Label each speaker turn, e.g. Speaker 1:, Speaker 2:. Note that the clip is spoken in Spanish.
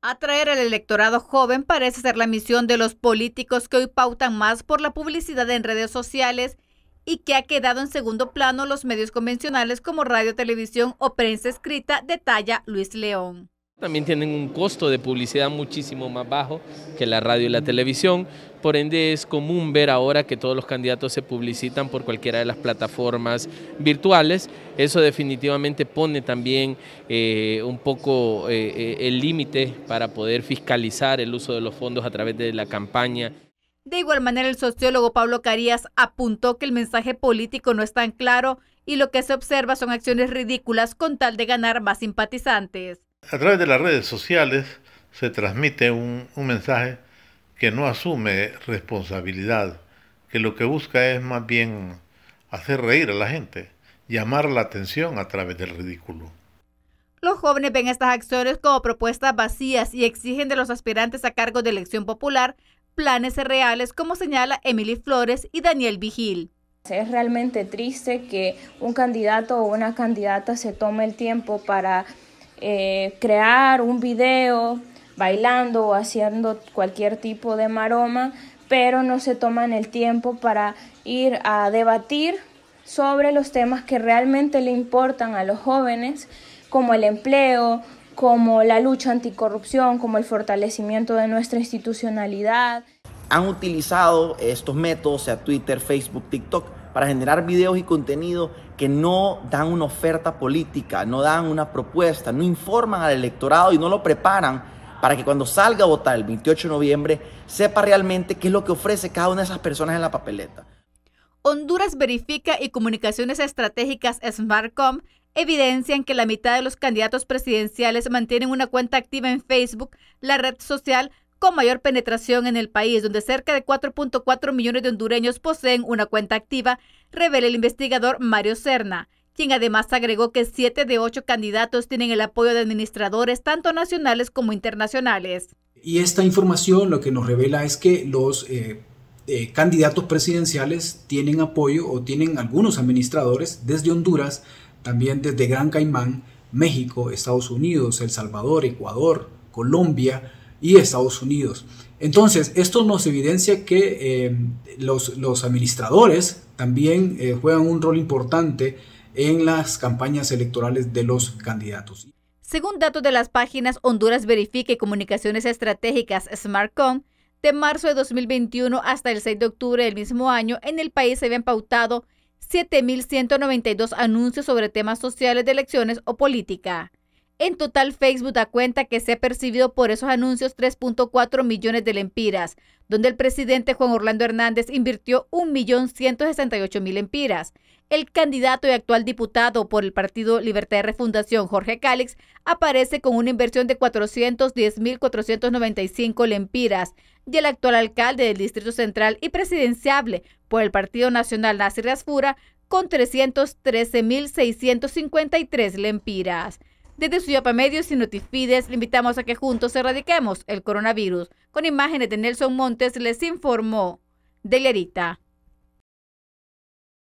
Speaker 1: Atraer al electorado joven parece ser la misión de los políticos que hoy pautan más por la publicidad en redes sociales y que ha quedado en segundo plano los medios convencionales como radio, televisión o prensa escrita, detalla Luis León.
Speaker 2: También tienen un costo de publicidad muchísimo más bajo que la radio y la televisión, por ende es común ver ahora que todos los candidatos se publicitan por cualquiera de las plataformas virtuales, eso definitivamente pone también eh, un poco eh, eh, el límite para poder fiscalizar el uso de los fondos a través de la campaña.
Speaker 1: De igual manera, el sociólogo Pablo Carías apuntó que el mensaje político no es tan claro y lo que se observa son acciones ridículas con tal de ganar más simpatizantes.
Speaker 2: A través de las redes sociales se transmite un, mensaje que no asume responsabilidad, que lo que busca es más bien hacer reír a la gente, llamar la atención a través del ridículo.
Speaker 1: Los jóvenes ven estas acciones como propuestas vacías y exigen de los aspirantes a cargo de elección popular planes reales, como señala
Speaker 3: Emily Flores y Daniel Vigil. Es realmente triste que un candidato o una candidata se tome el tiempo para eh, crear un video bailando o haciendo cualquier tipo de maroma, pero no se toman el tiempo para ir a debatir sobre los temas que realmente le importan a los jóvenes, como el empleo, como la lucha anticorrupción, como el fortalecimiento de nuestra institucionalidad.
Speaker 2: Han utilizado estos métodos, sea Twitter, Facebook, TikTok, para generar videos y contenido que no dan una oferta política, no dan una propuesta, no informan al electorado y no lo preparan para que cuando salga a votar el 28 de noviembre sepa realmente qué es lo que ofrece cada una de esas personas en la papeleta.
Speaker 1: Honduras Verifica y Comunicaciones Estratégicas Smartcom evidencian que la mitad de los candidatos presidenciales mantienen una cuenta activa en Facebook, la red social con mayor penetración en el país, donde cerca de 4.4 millones de hondureños poseen una cuenta activa, revela el investigador Mario Cerna, quien además agregó que 7 de 8 candidatos tienen el apoyo de administradores tanto nacionales como internacionales.
Speaker 2: Y esta información lo que nos revela es que los eh, eh, candidatos presidenciales tienen apoyo o tienen algunos administradores desde Honduras, también desde Gran Caimán, México, Estados Unidos, El Salvador, Ecuador, Colombia, y Estados Unidos. Entonces, esto nos evidencia que eh, los, administradores también eh, juegan un rol importante en las campañas electorales de los candidatos.
Speaker 1: Según datos de las páginas Honduras Verifique Comunicaciones Estratégicas Smartcom, de marzo de 2021 hasta el 6 de octubre del mismo año, en el país se habían pautado 7.192 anuncios sobre temas sociales de elecciones o política. En total, Facebook da cuenta que se ha percibido por esos anuncios 3.4 millones de lempiras, donde el presidente Juan Orlando Hernández invirtió 1.168.000 lempiras. El candidato y actual diputado por el Partido Libertad y Refundación, Jorge Cálix, aparece con una inversión de 410.495 lempiras y el actual alcalde del Distrito Central y presidenciable por el Partido Nacional Nazir Asfura con 313.653 lempiras. Desde Ciudad Medios y Notifides le invitamos a que juntos erradiquemos el coronavirus. Con imágenes de Nelson Montes les informó Delerita.